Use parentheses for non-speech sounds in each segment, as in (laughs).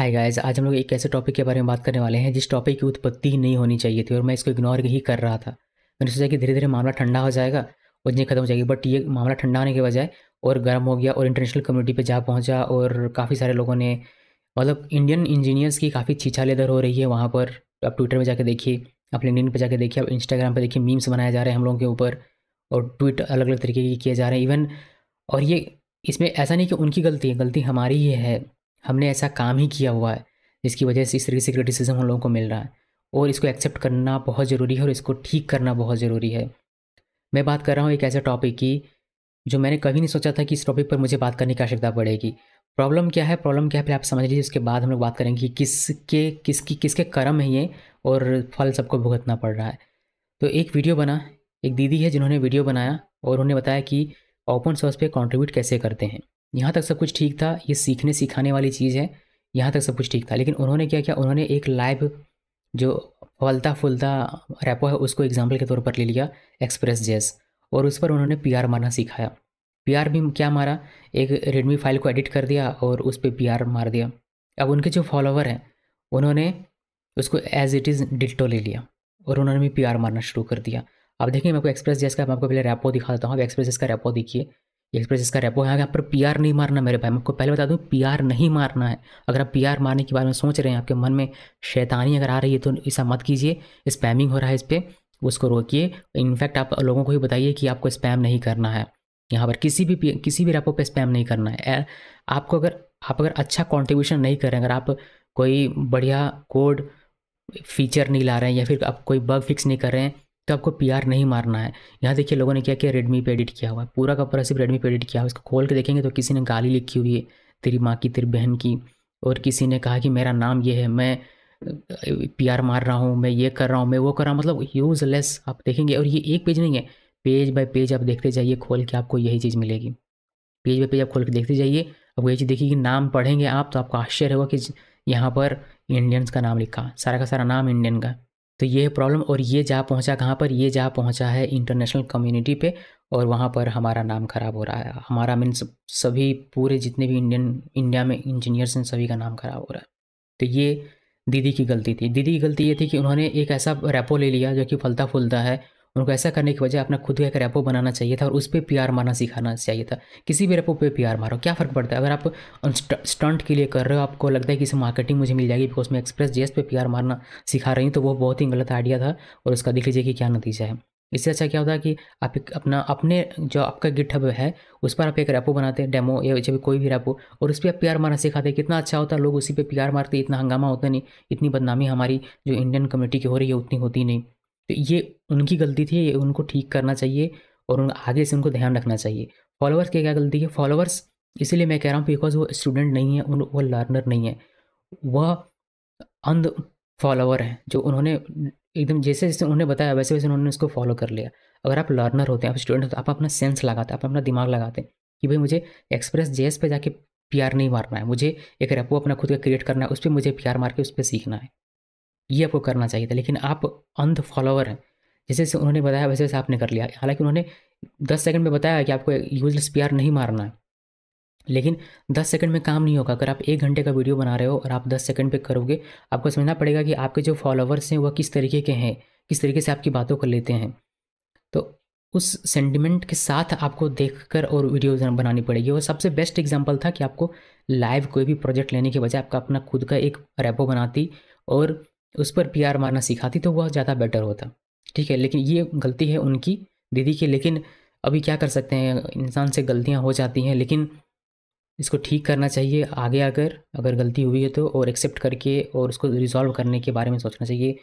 hi guys आज हम लोग एक ऐसे टॉपिक के बारे में बात करने वाले हैं जिस टॉपिक की उत्पत्ति नहीं होनी चाहिए थी और मैं इसको इग्नोर ही कर रहा था मैंने सोचा कि धीरे धीरे मामला ठंडा हो जाएगा और नहीं खत्म हो जाएगी बट ये मामला ठंडा होने के बजाय और गर्म हो गया और इंटरनेशनल कम्युनिटी पर जा पहुँचा और काफ़ी सारे लोगों ने मतलब इंडियन इंजीनियर्स की काफ़ी छीछा लेदर हो रही है वहाँ पर आप ट्विटर पर जाकर देखिए आप लिंकडिन पर जाकर देखिए आप इंस्टाग्राम पर देखिए मीम्स बनाए जा रहे हैं हम लोगों के ऊपर और ट्वीट अलग अलग तरीके के किए जा रहे हैं इवन और ये इसमें ऐसा नहीं कि उनकी गलती है गलती हमारी ही है हमने ऐसा काम ही किया हुआ है जिसकी वजह से इस तरीके से क्रिटिसिज्म हम लोगों को मिल रहा है और इसको एक्सेप्ट करना बहुत ज़रूरी है और इसको ठीक करना बहुत ज़रूरी है मैं बात कर रहा हूँ एक ऐसे टॉपिक की जो मैंने कभी नहीं सोचा था कि इस टॉपिक पर मुझे बात करने की आवश्यकता पड़ेगी प्रॉब्लम क्या है प्रॉब्लम क्या है पहले आप समझ लीजिए उसके बाद हम लोग बात करेंगे कि किसके किसकी किसके कर्म है ये और फल सबको भुगतना पड़ रहा है तो एक वीडियो बना एक दीदी है जिन्होंने वीडियो बनाया और उन्होंने बताया कि ओपन सोर्स पे कंट्रीब्यूट कैसे करते हैं यहाँ तक सब कुछ ठीक था ये सीखने सिखाने वाली चीज़ है यहाँ तक सब कुछ ठीक था लेकिन उन्होंने क्या किया उन्होंने एक लाइव जो फलता फुलता रैपो है उसको एग्जाम्पल के तौर पर ले लिया एक्सप्रेस जेस और उस पर उन्होंने पी मारना सिखाया पी भी क्या मारा एक रेडमी फाइल को एडिट कर दिया और उस पर पी मार दिया अब उनके जो फॉलोवर हैं उन्होंने उसको एज इट इज़ डिटो ले लिया और उन्होंने भी पी मारना शुरू कर दिया अब देखिए मैं आपको एक्सप्रेस जेस का मैं आपको पहले रैपो दिखा देता हूँ अब एक्सप्रेस जेस का रैपो देखिए एक्सप्रेस इसका रेपो है यहाँ पर आर नहीं मारना मेरे भाई मैं आपको पहले बता दूँ आर नहीं मारना है अगर आप आर मारने के बारे में सोच रहे हैं आपके मन में शैतानी अगर आ रही है तो ऐसा मत कीजिए स्पैमिंग हो रहा है इस पर उसको रोकिए इनफैक्ट आप लोगों को ही बताइए कि आपको स्पैम नहीं करना है यहाँ पर किसी भी किसी भी रेपो पर स्पैम नहीं करना है आपको अगर आप अगर अच्छा कॉन्ट्रीब्यूशन नहीं करें अगर आप कोई बढ़िया कोड फीचर नहीं ला रहे हैं या फिर आप कोई बग फिक्स नहीं कर रहे हैं तो आपको पी आर नहीं मारना है यहाँ देखिए लोगों ने क्या किया रेडमी पे एडिट किया हुआ है पूरा का पूरा सिर्फ रेडमी पे एडिट किया हुआ है इसको खोल के देखेंगे तो किसी ने गाली लिखी हुई है तेरी माँ की तेरी बहन की और किसी ने कहा कि मेरा नाम ये है मैं पी आर मार रहा हूँ मैं ये कर रहा हूँ मैं वो कर रहा हूँ मतलब यूजलेस आप देखेंगे और ये एक पेज नहीं है पेज बाय पेज आप देखते जाइए खोल के आपको यही चीज़ मिलेगी पेज बाय पेज आप खोल के देखते जाइए अब वही चीज़ देखिए नाम पढ़ेंगे आप तो आपको आश्चर्य होगा कि यहाँ पर इंडियंस का नाम लिखा सारा का सारा नाम इंडियन का तो ये है प्रॉब्लम और ये जा पहुंचा कहाँ पर ये जा पहुंचा है इंटरनेशनल कम्युनिटी पे और वहाँ पर हमारा नाम ख़राब हो रहा है हमारा मीन सभी पूरे जितने भी इंडियन इंडिया में इंजीनियर्स हैं सभी का नाम ख़राब हो रहा है तो ये दीदी की गलती थी दीदी की गलती ये थी कि उन्होंने एक ऐसा रेपो ले लिया जो कि फलता फूलता है उनको ऐसा करने की वजह अपना खुद का एक रेपो बनाना चाहिए था और उस पर पी मारना सिखाना चाहिए था किसी भी रेपो पे पी मारो क्या फ़र्क पड़ता है अगर आप स्टंट के लिए कर रहे हो आपको लगता है कि इसे मार्केटिंग मुझे मिल जाएगी बिकॉज मैं एक्सप्रेस जेस पे पी मारना सिखा रही हूँ तो वो बहुत ही गलत आइडिया था और उसका देख लीजिए कि क्या नतीजा है इससे अच्छा क्या होता है कि आप एक अपना अपने जो आपका गिटहब है उस पर आप एक रैपो बनाते हैं डेमो या जब कोई भी रैपो और उस पर आप आर मारना सिखाते कितना अच्छा होता है लोग उसी पी आर मारते इतना हंगामा होता नहीं इतनी बदनामी हमारी जो इंडियन कम्युनिटी की हो रही है उतनी होती नहीं तो ये उनकी गलती थी ये उनको ठीक करना चाहिए और उन आगे से उनको ध्यान रखना चाहिए फॉलोअर्स की क्या गलती है फॉलोअर्स इसीलिए मैं कह रहा हूँ बिकॉज वो स्टूडेंट नहीं है उन वो लर्नर नहीं है वह अंध फॉलोअर हैं जो उन्होंने एकदम जैसे जैसे उन्होंने बताया वैसे वैसे उन्होंने उसको फॉलो कर लिया अगर आप लर्नर होते हैं आप स्टूडेंट होते हैं आप अपना सेंस लगाते हैं आप अपना दिमाग लगाते हैं कि भाई मुझे एक्सप्रेस जेएस पे जाके पीआर नहीं मारना है मुझे एक रेपो अपना खुद का क्रिएट करना है उस पर मुझे पीआर मार के उस पर सीखना है ये आपको करना चाहिए था लेकिन आप अंध फॉलोअर हैं जैसे जैसे उन्होंने बताया वैसे वैसे आपने कर लिया हालांकि उन्होंने दस सेकंड में बताया कि आपको यूजलेस पीआर नहीं मारना है लेकिन 10 सेकंड में काम नहीं होगा अगर आप एक घंटे का वीडियो बना रहे हो और आप 10 सेकंड पे करोगे आपको समझना पड़ेगा कि आपके जो फॉलोअर्स हैं वह किस तरीके के हैं किस तरीके से आपकी बातों को लेते हैं तो उस सेंटिमेंट के साथ आपको देख और वीडियो बनानी पड़ेगी और सबसे बेस्ट एग्जाम्पल था कि आपको लाइव कोई भी प्रोजेक्ट लेने के बजाय आपका अपना खुद का एक रेपो बनाती और तो उस पर प्यार मारना सिखाती तो वह ज़्यादा बेटर होता ठीक है लेकिन ये गलती है उनकी दीदी की लेकिन अभी क्या कर सकते हैं इंसान से गलतियाँ हो जाती हैं लेकिन इसको ठीक करना चाहिए आगे आकर अगर गलती हुई है तो और एक्सेप्ट करके और उसको रिजॉल्व करने के बारे में सोचना चाहिए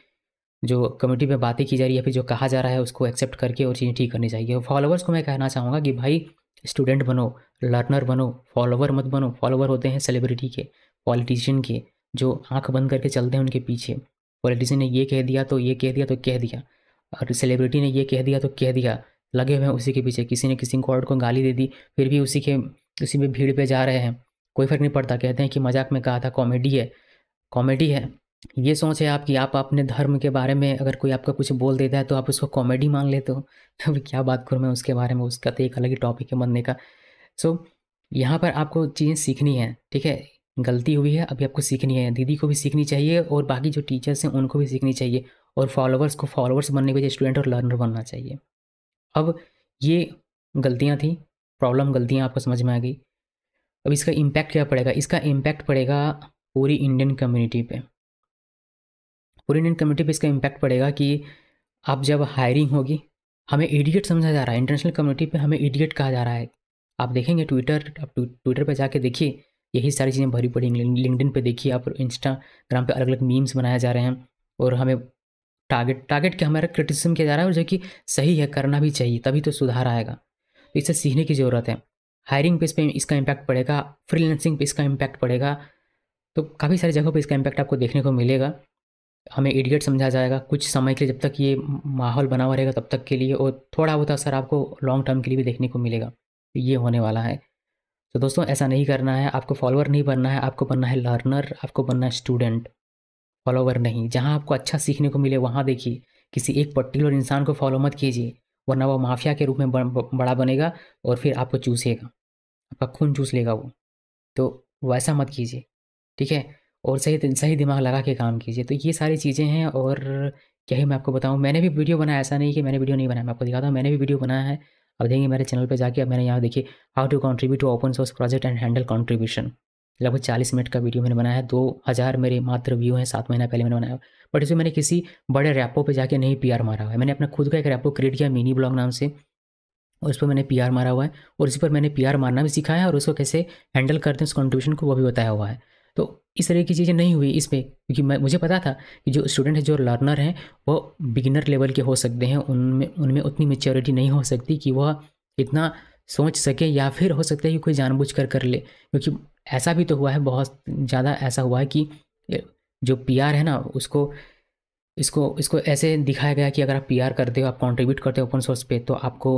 जो कमेटी में बातें की जा रही है फिर जो कहा जा रहा है उसको एक्सेप्ट करके और चीज़ें ठीक करनी चाहिए फॉलोवर्स को मैं कहना चाहूँगा कि भाई स्टूडेंट बनो लर्नर बनो फॉलोवर मत बनो फॉलोवर होते हैं सेलिब्रिटी के पॉलिटिशियन के जो आंख बंद करके चलते हैं उनके पीछे पॉलिटिशियन ने ये कह दिया तो ये कह दिया तो कह दिया और सेलिब्रिटी ने ये कह दिया तो कह दिया लगे हुए हैं उसी के पीछे किसी ने किसी को को गाली दे दी फिर भी उसी के उसी में भीड़ पे जा रहे हैं कोई फर्क नहीं पड़ता कहते हैं कि मजाक में कहा था कॉमेडी है कॉमेडी है ये सोच है आपकी आप अपने धर्म के बारे में अगर कोई आपका कुछ बोल देता है तो आप उसको कॉमेडी मान लेते हो (laughs) अब क्या बात करूँ मैं उसके बारे में उसका तो एक अलग ही टॉपिक है बनने का सो so, यहाँ पर आपको चीज़ें सीखनी है ठीक है गलती हुई है अभी आपको सीखनी है दीदी को भी सीखनी चाहिए और बाकी जो टीचर्स हैं उनको भी सीखनी चाहिए और फॉलोवर्स को फॉलोअर्स बनने के लिए स्टूडेंट और लर्नर बनना चाहिए अब ये गलतियाँ थी प्रॉब्लम गलतियाँ आपको समझ में आ गई अब इसका इम्पैक्ट क्या पड़ेगा इसका इम्पैक्ट पड़ेगा पूरी इंडियन कम्युनिटी पे पूरी इंडियन कम्युनिटी पे इसका इम्पैक्ट पड़ेगा कि आप जब हायरिंग होगी हमें इडियट समझा जा रहा है इंटरनेशनल कम्युनिटी पे हमें इडियट कहा जा रहा है आप देखेंगे ट्विटर आप ट्विटर पर जाके देखिए यही सारी चीज़ें भरी पड़ी लिंकडिन पे देखिए आप इंस्टाग्राम पे अलग अलग मीम्स बनाए जा रहे हैं और हमें टारगेट टारगेट के हमारा क्रिटिसिज्म किया जा रहा है और जो कि सही है करना भी चाहिए तभी तो सुधार आएगा तो इससे सीखने की ज़रूरत है हायरिंग पे इस पर इसका इम्पैक्ट पड़ेगा फ्रीलैंसिंग पे इसका इम्पैक्ट पड़ेगा तो काफ़ी सारी जगहों पर इसका इम्पैक्ट आपको देखने को मिलेगा हमें इडियट समझा जाएगा कुछ समय के लिए जब तक ये माहौल बना हुआ रहेगा तब तक के लिए और थोड़ा बहुत असर आपको लॉन्ग टर्म के लिए भी देखने को मिलेगा ये होने वाला है तो दोस्तों ऐसा नहीं करना है आपको फॉलोअर नहीं बनना है आपको बनना है लर्नर आपको बनना है स्टूडेंट फॉलोवर नहीं जहाँ आपको अच्छा सीखने को मिले वहाँ देखिए किसी एक पर्टिकुलर इंसान को फॉलो मत कीजिए वरना वो माफिया के रूप में बड़ा बनेगा और फिर आपको चूसेगा आपका खून चूस लेगा वो तो वैसा मत कीजिए ठीक है और सही सही दिमाग लगा के काम कीजिए तो ये सारी चीज़ें हैं और क्या ही मैं आपको बताऊँ मैंने भी वीडियो बनाया ऐसा नहीं कि मैंने वीडियो नहीं बनाया मैं आपको दिखाता हूँ मैंने भी वीडियो बनाया है अब देखेंगे मेरे चैनल पर जाके अब मैंने यहाँ देखिए how to contribute to open source project and handle contribution लगभग चालीस मिनट का वीडियो मैंने बनाया है दो हज़ार मेरे मात्र व्यू हैं सात महीना पहले मैंने बनाया बट इसमें मैंने किसी बड़े रैपो पर जाकर नहीं पी मारा हुआ है मैंने अपना खुद का एक रैपो क्रिएट किया मिनी ब्लॉग नाम से और उस पर मैंने पीआर मारा हुआ है और इसी पर मैंने पी मारना भी सीखा है और उसको कैसे हैंडल करते हैं उस कॉन्ट्रीब्यूशन को वो भी बताया हुआ है इस तरह की चीज़ें नहीं हुई इस पर क्योंकि मैं मुझे पता था कि जो स्टूडेंट हैं जो लर्नर हैं वो बिगिनर लेवल के हो सकते हैं उनमें उनमें उतनी मेच्योरिटी नहीं हो सकती कि वह इतना सोच सके या फिर हो सकता है कि कोई जानबूझ कर कर ले क्योंकि ऐसा भी तो हुआ है बहुत ज़्यादा ऐसा हुआ है कि जो पी है ना उसको इसको इसको ऐसे दिखाया गया कि अगर आप पी करते हो आप कॉन्ट्रीब्यूट करते हो ओपन सोर्स पे तो आपको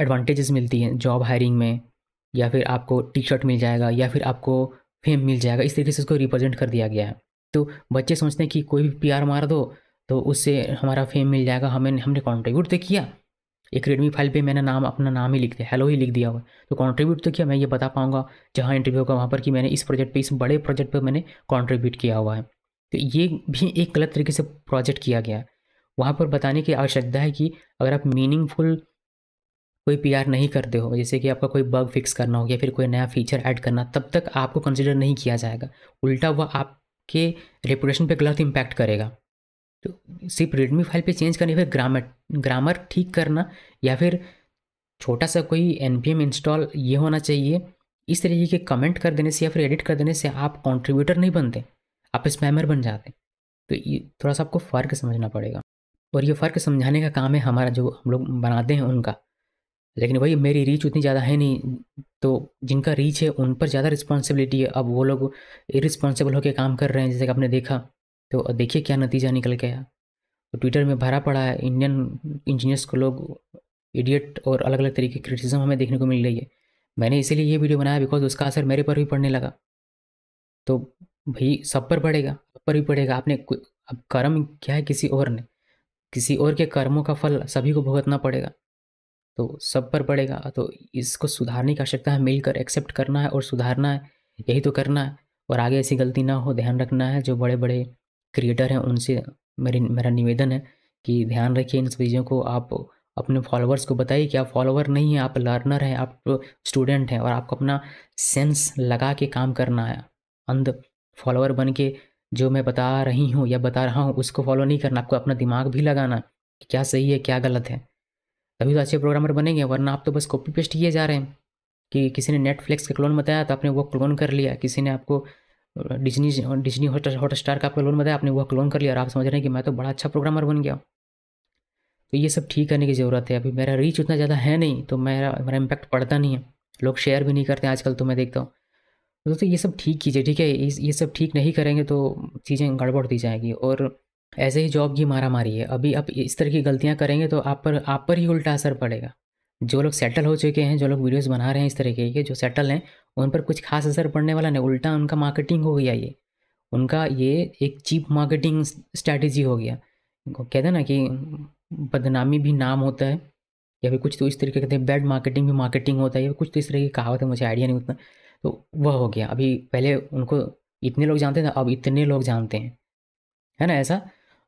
एडवांटेजेस मिलती हैं जॉब हायरिंग में या फिर आपको टी शर्ट मिल जाएगा या फिर आपको फेम मिल जाएगा इस तरीके से उसको रिप्रेजेंट कर दिया गया है तो बच्चे सोचते हैं कि कोई भी पी मार दो तो उससे हमारा फेम मिल जाएगा हमें हमने कॉन्ट्रीब्यूट तो किया एक रेडमी फाइल पे मैंने नाम अपना नाम ही लिख दिया हेलो ही लिख दिया हुआ तो कॉन्ट्रीब्यूट तो किया मैं ये बता पाऊँगा जहाँ इंटरव्यू होगा वहाँ पर कि मैंने इस प्रोजेक्ट पर इस बड़े प्रोजेक्ट पर मैंने कॉन्ट्रीब्यूट किया हुआ है तो ये भी एक गलत तरीके से प्रोजेक्ट किया गया है वहाँ पर बताने की आवश्यकता है कि अगर आप मीनिंगफुल कोई पीआर नहीं करते हो जैसे कि आपका कोई बग फिक्स करना हो या फिर कोई नया फीचर ऐड करना तब तक आपको कंसिडर नहीं किया जाएगा उल्टा वह आपके रेपुटेशन पे गलत इम्पैक्ट करेगा तो सिर्फ रेडमी फाइल पे चेंज करने फिर ग्रामर ग्रामर ठीक करना या फिर छोटा सा कोई एन इंस्टॉल ये होना चाहिए इस तरीके के कमेंट कर देने से या फिर एडिट कर देने से आप कॉन्ट्रीब्यूटर नहीं बनते आप स्पैमर बन जाते तो ये थोड़ा सा आपको फ़र्क समझना पड़ेगा और ये फ़र्क समझाने का काम है हमारा जो हम लोग बनाते हैं उनका लेकिन भाई मेरी रीच उतनी ज़्यादा है नहीं तो जिनका रीच है उन पर ज़्यादा रिस्पॉन्सिबिलिटी है अब वो लोग इरिस्पॉन्सिबल होकर काम कर रहे हैं जैसे कि आपने देखा तो देखिए क्या नतीजा निकल गया तो ट्विटर में भरा पड़ा है इंडियन इंजीनियर्स को लोग इडियट और अलग अलग तरीके की क्रिटिसिज्म हमें देखने को मिल रही है मैंने इसीलिए ये वीडियो बनाया बिकॉज उसका असर मेरे पर भी पड़ने लगा तो भाई सब पर पड़ेगा सब पर भी पड़ेगा आपने अब कर्म क्या है किसी और ने किसी और के कर्मों का फल सभी को भुगतना पड़ेगा तो सब पर पड़ेगा तो इसको सुधारने की आवश्यकता है मिलकर एक्सेप्ट करना है और सुधारना है यही तो करना है और आगे ऐसी गलती ना हो ध्यान रखना है जो बड़े बड़े क्रिएटर हैं उनसे मेरी मेरा निवेदन है कि ध्यान रखिए इन चीज़ों को आप अपने फॉलोअर्स को बताइए कि आप फॉलोअर नहीं हैं आप लर्नर हैं आप स्टूडेंट हैं और आपको अपना सेंस लगा के काम करना है अंध फॉलोअर बन के जो मैं बता रही हूँ या बता रहा हूँ उसको फॉलो नहीं करना आपको अपना दिमाग भी लगाना कि क्या सही है क्या गलत है तभी तो अच्छे प्रोग्रामर बनेंगे वरना आप तो बस कॉपी पेस्ट किए जा रहे हैं कि किसी ने नेटफ्लिक्स का क्लोन बताया तो आपने वो क्लोन कर लिया किसी ने आपको डिजनी डिजनी हॉट स्टार का आपका क्लोन बताया आपने वो क्लोन कर लिया और आप समझ रहे हैं कि मैं तो बड़ा अच्छा प्रोग्रामर बन गया तो ये सब ठीक करने की ज़रूरत है अभी मेरा रीच उतना ज़्यादा है नहीं तो मेरा मेरा इम्पैक्ट पड़ता नहीं है लोग शेयर भी नहीं करते आजकल तो मैं देखता हूँ दोस्तों तो ये सब ठीक कीजिए ठीक है ये सब ठीक नहीं करेंगे तो चीज़ें गड़बड़ दी जाएगी और ऐसे ही जॉब की मारा मारी है अभी आप इस तरह की गलतियाँ करेंगे तो आप पर आप पर ही उल्टा असर पड़ेगा जो लोग सेटल हो चुके हैं जो लोग वीडियोस बना रहे हैं इस तरीके के जो सेटल हैं उन पर कुछ खास असर पड़ने वाला नहीं उल्टा उनका मार्केटिंग हो गया ये उनका ये एक चीप मार्केटिंग स्ट्रैटेजी हो गया कहते हैं ना कि बदनामी भी नाम होता है या फिर कुछ तो इस तरीके कहते हैं बैड मार्केटिंग भी मार्केटिंग होता है या कुछ तो इस तरह की कहावत है मुझे आइडिया नहीं उतना तो वह हो गया अभी पहले उनको इतने लोग जानते थे अब इतने लोग जानते हैं है ना ऐसा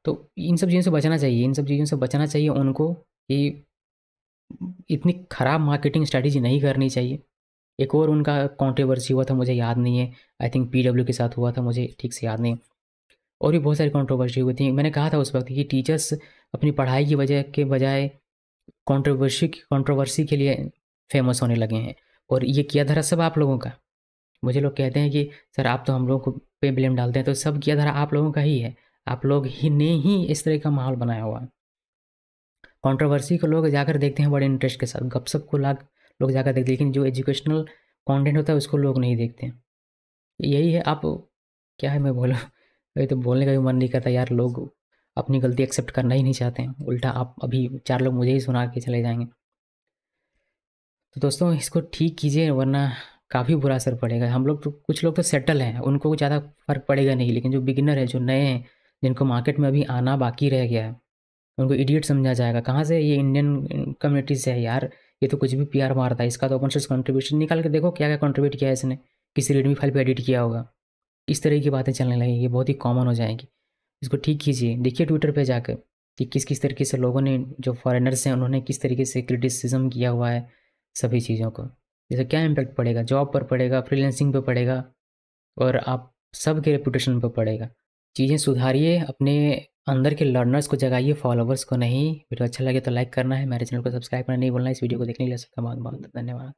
तो इन सब चीज़ों से बचना चाहिए इन सब चीज़ों से बचना चाहिए उनको कि इतनी ख़राब मार्केटिंग स्ट्रैटेजी नहीं करनी चाहिए एक और उनका कॉन्ट्रोवर्सी हुआ था मुझे याद नहीं है आई थिंक पी के साथ हुआ था मुझे ठीक से याद नहीं और भी बहुत सारी कॉन्ट्रोवर्सी हुई थी मैंने कहा था उस वक्त कि टीचर्स अपनी पढ़ाई की वजह के बजाय कॉन्ट्रोवर्सी कॉन्ट्रोवर्सी के लिए फेमस होने लगे हैं और ये किया धरा सब आप लोगों का मुझे लोग कहते हैं कि सर आप तो हम लोगों को पे ब्लेम डालते हैं तो सब किया धरा आप लोगों का ही है आप लोग ही ने ही इस तरह का माहौल बनाया हुआ है कॉन्ट्रोवर्सी को लोग जाकर देखते हैं बड़े इंटरेस्ट के साथ गपशप को लाग लोग जाकर देखते हैं लेकिन जो एजुकेशनल कंटेंट होता है उसको लोग नहीं देखते हैं यही है आप क्या है मैं बोला ये तो बोलने का भी मन नहीं करता यार लोग अपनी गलती एक्सेप्ट करना ही नहीं चाहते हैं उल्टा आप अभी चार लोग मुझे ही सुना के चले जाएंगे तो दोस्तों इसको ठीक कीजिए वरना काफ़ी बुरा असर पड़ेगा हम लोग तो कुछ लोग तो सेटल हैं उनको ज़्यादा फर्क पड़ेगा नहीं लेकिन जो बिगिनर है जो नए हैं जिनको मार्केट में अभी आना बाकी रह गया है उनको इडियट समझा जाएगा कहाँ से ये इंडियन कम्युनिटी से है यार ये तो कुछ भी प्यार मारता है इसका तो ओपन सोर्स कंट्रीब्यूशन निकाल के देखो क्या क्या कंट्रीब्यूट किया है इसने किसी रेडमी फाइल पर एडिट किया होगा इस तरह की बातें चलने लगेंगी ये बहुत ही कॉमन हो जाएंगी इसको ठीक कीजिए देखिए ट्विटर पर जाकर कि किस किस तरीके से लोगों ने जो फॉरेनर्स हैं उन्होंने किस तरीके से क्रिटिसिज्म किया हुआ है सभी चीज़ों को जैसे क्या इम्पैक्ट पड़ेगा जॉब पर पड़ेगा फ्रीलेंसिंग पर पड़ेगा और आप सब के रेपुटेशन पर पड़ेगा चीज़ें सुधारिए अपने अंदर के लर्नर्स को जगाइए फॉलोवर्स को नहीं वीडियो अच्छा लगे तो लाइक करना है मेरे चैनल को सब्सक्राइब करना नहीं बोलना इस वीडियो को देखने के लिए सबका बहुत बहुत धन्यवाद